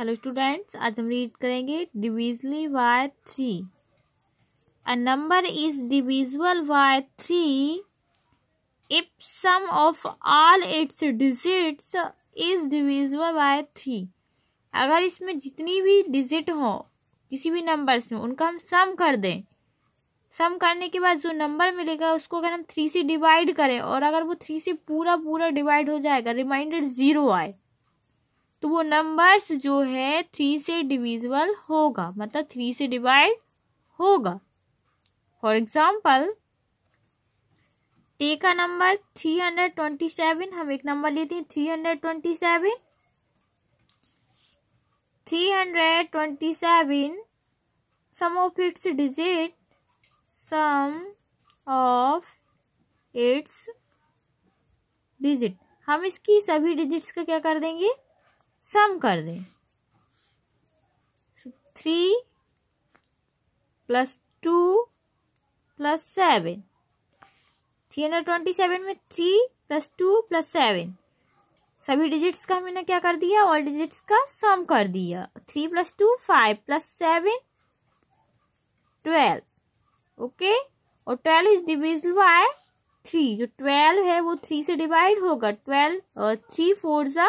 hello students आज हम read करेंगे divisibility by three a number is divisible by three if sum of all its digits is divisible by three अगर इसमें जितनी भी digit हो किसी भी नंबर में उनका हम सम कर दें सम करने के बाद जो नंबर मिलेगा उसको अगर हम थ्री से डिवाइड करें और अगर वो थ्री से पूरा पूरा डिवाइड हो जाएगा रिमाइंडर ज़ीरो आए तो वो नंबर्स जो है थ्री से डिविजल होगा मतलब थ्री से डिवाइड होगा फॉर एग्जाम्पल टे का number three hundred twenty seven हम एक नंबर लेते हैं three hundred twenty seven three hundred twenty seven sum of its digit sum of its digit हम इसकी सभी डिजिट्स का क्या कर देंगे सम कर दें three plus two plus seven three hundred twenty seven में three plus two plus seven सभी डिजिट्स का मैंने क्या कर दिया ऑल डिजिट्स का सम कर दिया three plus two five plus seven twelve okay और twelve is divisible by three जो ट्वेल्व है वो थ्री से डिवाइड होगा ट्वेल्व और थ्री फोर ज़ा